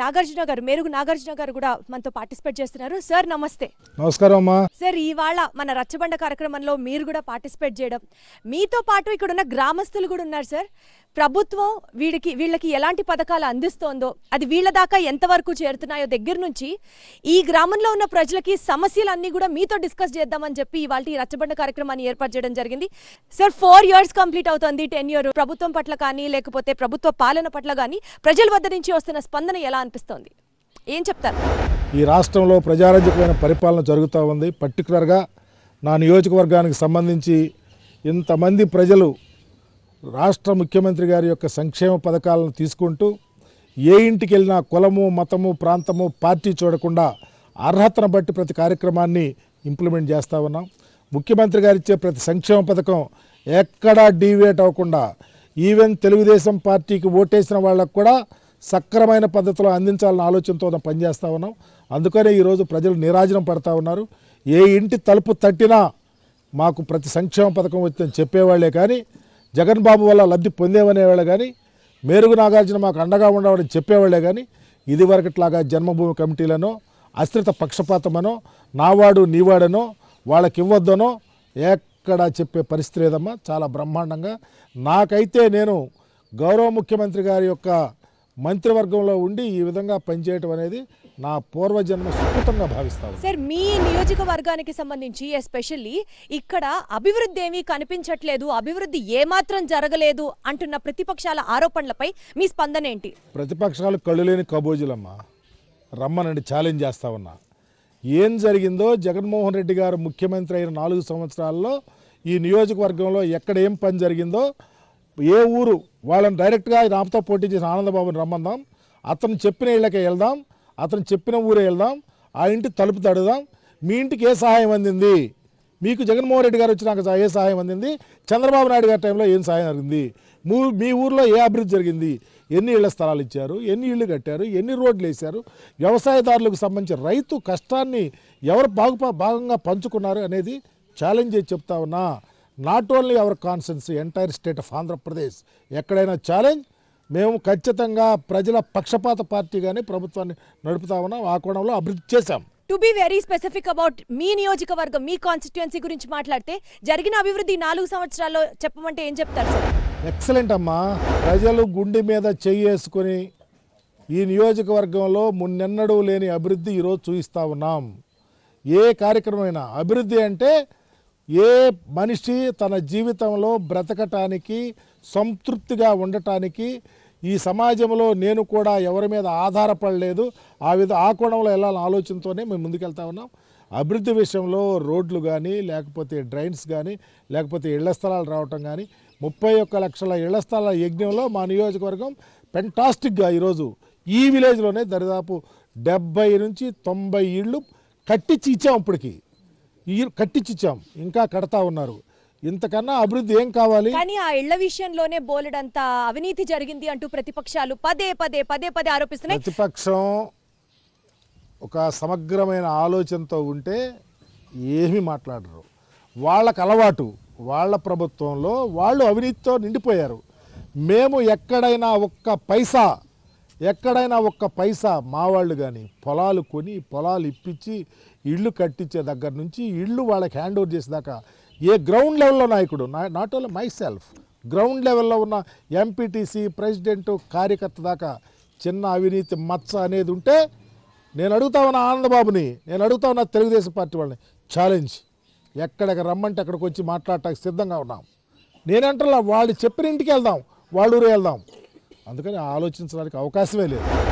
నాగార్జున గారు మేరుగు నాగార్జున గారు కూడా మనతో పార్టిసిపేట్ చేస్తున్నారు సార్ నమస్తే నమస్కారం అమ్మా సార్ ఇవాళ మన రచ్చబండ కార్యక్రమంలో మీరు కూడా పార్టిసిపేట్ చేయడం మీతో పాటు ఇక్కడ ఉన్న గ్రామస్తులు కూడా ఉన్నారు సార్ ప్రభుత్వం వీడికి వీళ్ళకి ఎలాంటి పథకాలు అందిస్తోందో అది వీళ్ళ దాకా ఎంతవరకు చేరుతున్నాయో దగ్గర నుంచి ఈ గ్రామంలో ఉన్న ప్రజలకి సమస్యలన్నీ కూడా మీతో డిస్కస్ చేద్దామని చెప్పి ఇవాళ ఈ రచ్చబండ కార్యక్రమాన్ని ఏర్పాటు చేయడం జరిగింది సార్ ఫోర్ ఇయర్స్ కంప్లీట్ అవుతుంది టెన్ ఇయర్ ప్రభుత్వం పట్ల కానీ లేకపోతే ప్రభుత్వ పాలన పట్ల కానీ ప్రజల వద్ద నుంచి వస్తున్న స్పందన ఎలా అనిపిస్తోంది ఏం చెప్తారు ఈ రాష్ట్రంలో ప్రజారాజ్యమైన పరిపాలన జరుగుతూ ఉంది పర్టికులర్గా నా నియోజకవర్గానికి సంబంధించి ఇంతమంది ప్రజలు రాష్ట్ర ముఖ్యమంత్రి గారి యొక్క సంక్షేమ పథకాలను తీసుకుంటూ ఏ ఇంటికి వెళ్ళినా కులము మతము ప్రాంతము పార్టీ చూడకుండా అర్హతను బట్టి ప్రతి కార్యక్రమాన్ని ఇంప్లిమెంట్ చేస్తూ ఉన్నాం ముఖ్యమంత్రి గారు ఇచ్చే ప్రతి సంక్షేమ పథకం ఎక్కడా డీవేట్ అవ్వకుండా ఈవెన్ తెలుగుదేశం పార్టీకి ఓటేసిన వాళ్ళకు కూడా సక్రమైన పద్ధతిలో అందించాలన్న ఆలోచనతో పనిచేస్తూ ఉన్నాం అందుకనే ఈరోజు ప్రజలు నిరాజనం పడతా ఉన్నారు ఏ ఇంటి తలుపు తట్టినా మాకు ప్రతి సంక్షేమ పథకం వచ్చిందని చెప్పేవాళ్లే కానీ జగన్ బాబు వల్ల లబ్ధి పొందేవనేవాళ్ళు కానీ మేరుగు నాగార్జున మాకు అండగా ఉండవని చెప్పేవాళ్లే కానీ ఇదివరకట్లాగా జన్మభూమి కమిటీలనో అస్థిరత పక్షపాతమనో నావాడు నీవాడనో వాళ్ళకి ఇవ్వద్దనో ఎక్కడా చెప్పే పరిస్థితి లేదమ్మా చాలా బ్రహ్మాండంగా నాకైతే నేను గౌరవ ముఖ్యమంత్రి గారి యొక్క మంత్రివర్గంలో ఉండి ఈ విధంగా పనిచేయటం అనేది నా పూర్వజన్మ సుకృతంగా భావిస్తాను సార్ మీ నియోజకవర్గానికి సంబంధించి ఎస్పెషల్లీ ఇక్కడ అభివృద్ధి ఏమీ కనిపించట్లేదు అభివృద్ధి ఏమాత్రం జరగలేదు అంటున్న ప్రతిపక్షాల ఆరోపణలపై మీ స్పందన ఏంటి ప్రతిపక్షాలు కళ్ళు లేని కబోజులమ్మా రమ్మనండి ఛాలెంజ్ చేస్తా ఉన్నా ఏం జరిగిందో జగన్మోహన్ రెడ్డి గారు ముఖ్యమంత్రి అయిన నాలుగు సంవత్సరాల్లో ఈ నియోజకవర్గంలో ఎక్కడ ఏం పని జరిగిందో ఏ ఊరు వాళ్ళని డైరెక్ట్గా నామతో పోటీ చేసిన ఆనందబాబుని రమ్మందాం అతను చెప్పిన ఇళ్ళకే వెళ్దాం అతను చెప్పిన ఊరే వెళ్దాం ఆ ఇంటి తలుపు తడుదాం మీ ఇంటికి ఏ సహాయం అందింది మీకు జగన్మోహన్ రెడ్డి గారు వచ్చినాక ఏ సహాయం అందింది చంద్రబాబు నాయుడు గారి టైంలో ఏం సహాయం జరిగింది మీ ఊర్లో ఏ అభివృద్ధి జరిగింది ఎన్ని ఇళ్ల స్థలాలు ఇచ్చారు ఎన్ని ఇళ్ళు కట్టారు ఎన్ని రోడ్లు వేశారు వ్యవసాయదారులకు సంబంధించి రైతు కష్టాన్ని ఎవరు బాగు భాగంగా పంచుకున్నారు అనేది ఛాలెంజ్ చేసి చెప్తా ఉన్నా not only our కాన్సెన్స్ entire state of Andhra Pradesh ఎక్కడైనా ఛాలెంజ్ మేము ఖచ్చితంగా ప్రజల పక్షపాత పార్టీగానే ప్రభుత్వాన్ని ఉన్నాం ఆ కోణంలో అభివృద్ధి చేశాం to be very specific about మీ నియోజకవర్గం మీ కాన్స్టిట్యుయెన్సీ గురించి మాట్లాడితే జరిగిన అభివృద్ధి నాలుగు సంవత్సరాల్లో చెప్పమంటే ఏం చెప్తారు సార్ ఎక్సలెంట్ అమ్మా ప్రజలు గుండె మీద చేసుకుని ఈ నియోజకవర్గంలో మున్నెన్నడూ లేని అభివృద్ధి ఈరోజు చూపిస్తా ఉన్నాం ఏ కార్యక్రమం అభివృద్ధి అంటే ఏ మనిషి తన జీవితంలో బ్రతకటానికి సంతృప్తిగా ఉండటానికి ఈ సమాజంలో నేను కూడా ఎవరి మీద ఆధారపడలేదు ఆ విధ ఆ కోణంలో వెళ్ళాలని ఆలోచనతోనే మేము ముందుకెళ్తా ఉన్నాం అభివృద్ధి విషయంలో రోడ్లు కానీ లేకపోతే డ్రైన్స్ కానీ లేకపోతే ఇళ్ల స్థలాలు రావటం కానీ ముప్పై ఒక్క లక్షల ఇళ్ల స్థలాల యజ్ఞంలో మా నియోజకవర్గం పెంటాస్టిక్గా ఈరోజు ఈ విలేజ్లోనే దరిదాపు డెబ్బై నుంచి తొంభై ఇళ్ళు కట్టించి ఇచ్చాం ఇప్పటికి ఈ కట్టించి ఇచ్చాం ఇంకా కడతా ఉన్నారు ఇంతకన్నా అభివృద్ధి ఏం కావాలి కానీ ఆ ఇళ్ల విషయంలోనే బోలెడంత అవినీతి జరిగింది అంటూ ప్రతిపక్షాలు పదే పదే పదే పదే ఆరోపిస్తున్నాయి ప్రతిపక్షం ఒక సమగ్రమైన ఆలోచనతో ఉంటే ఏమీ మాట్లాడరు వాళ్ళకు అలవాటు వాళ్ళ ప్రభుత్వంలో వాళ్ళు అవినీతితో నిండిపోయారు మేము ఎక్కడైనా ఒక్క పైసా ఎక్కడైనా ఒక్క పైసా మా వాళ్ళు కానీ పొలాలు కొని పొలాలు ఇప్పించి ఇళ్ళు కట్టించే దగ్గర నుంచి ఇళ్ళు వాళ్ళకి హ్యాండ్ ఓవర్ చేసేదాకా ఏ గ్రౌండ్ లెవెల్లో నాయకుడు not only myself ground లెవెల్లో ఉన్న ఎంపీటీసీ ప్రెసిడెంట్ కార్యకర్త దాకా చిన్న అవినీతి మచ్చ అనేది ఉంటే నేను అడుగుతా ఉన్న ఆనందబాబుని నేను అడుగుతా ఉన్న తెలుగుదేశం పార్టీ వాళ్ళని ఛాలెంజ్ ఎక్కడికి రమ్మంటే అక్కడికి వచ్చి మాట్లాడటానికి సిద్ధంగా ఉన్నాం నేనంటే వాళ్ళు చెప్పిన ఇంటికి వెళ్దాం వాళ్ళ ఊరు వెళ్దాం అందుకని ఆలోచించడానికి అవకాశమే లేదు